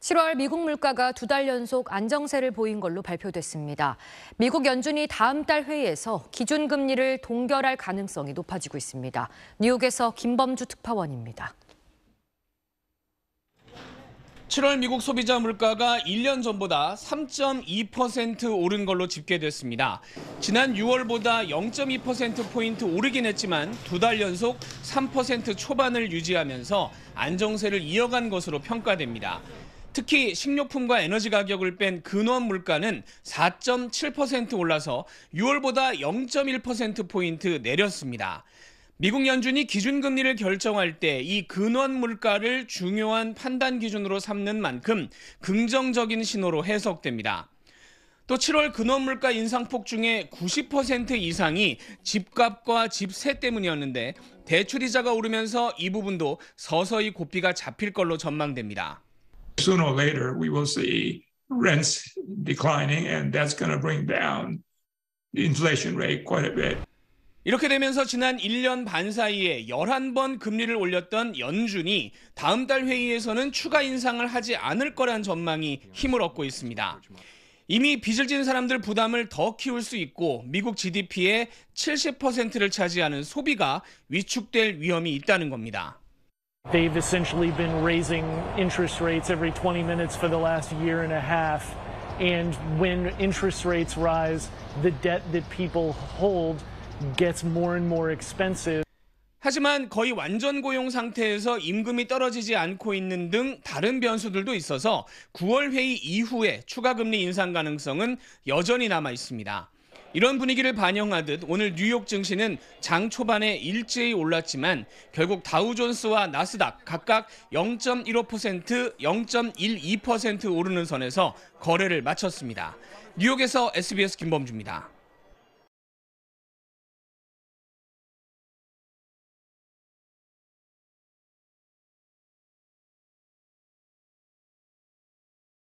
7월 미국 물가가 두 달 연속 안정세를 보인 걸로 발표됐습니다. 미국 연준이 다음 달 회의에서 기준금리를 동결할 가능성이 높아지고 있습니다. 뉴욕에서 김범주 특파원입니다. 7월 미국 소비자 물가가 1년 전보다 3.2% 오른 걸로 집계됐습니다. 지난 6월보다 0.2%포인트 오르긴 했지만 두 달 연속 3% 초반을 유지하면서 안정세를 이어간 것으로 평가됩니다. 특히 식료품과 에너지 가격을 뺀 근원 물가는 4.7% 올라서 6월보다 0.1%포인트 내렸습니다. 미국 연준이 기준금리를 결정할 때 이 근원 물가를 중요한 판단 기준으로 삼는 만큼 긍정적인 신호로 해석됩니다. 또 7월 근원 물가 인상폭 중에 90% 이상이 집값과 집세 때문이었는데 대출이자가 오르면서 이 부분도 서서히 고삐가 잡힐 걸로 전망됩니다. sooner or later, we will see rents declining, and that's going to bring down the inflation rate quite a bit. 이렇게 되면서 지난 1년 반 사이에 11번 금리를 올렸던 연준이 다음 달 회의에서는 추가 인상을 하지 않을 거란 전망이 힘을 얻고 있습니다. 이미 빚을 진 사람들 부담을 더 키울 수 있고 미국 GDP의 70%를 차지하는 소비가 위축될 위험이 있다는 겁니다. They've essentially been raising interest rates every 20 minutes for the last year and a half. And when interest rates rise, the debt that people hold gets more and more expensive. 하지만 거의 완전 고용 상태에서 임금이 떨어지지 않고 있는 등 다른 변수들도 있어서 9월 회의 이후에 추가 금리 인상 가능성은 여전히 남아 있습니다. 이런 분위기를 반영하듯 오늘 뉴욕 증시는 장 초반에 일제히 올랐지만 결국 다우존스와 나스닥 각각 0.15%, 0.12% 오르는 선에서 거래를 마쳤습니다. 뉴욕에서 SBS 김범주입니다.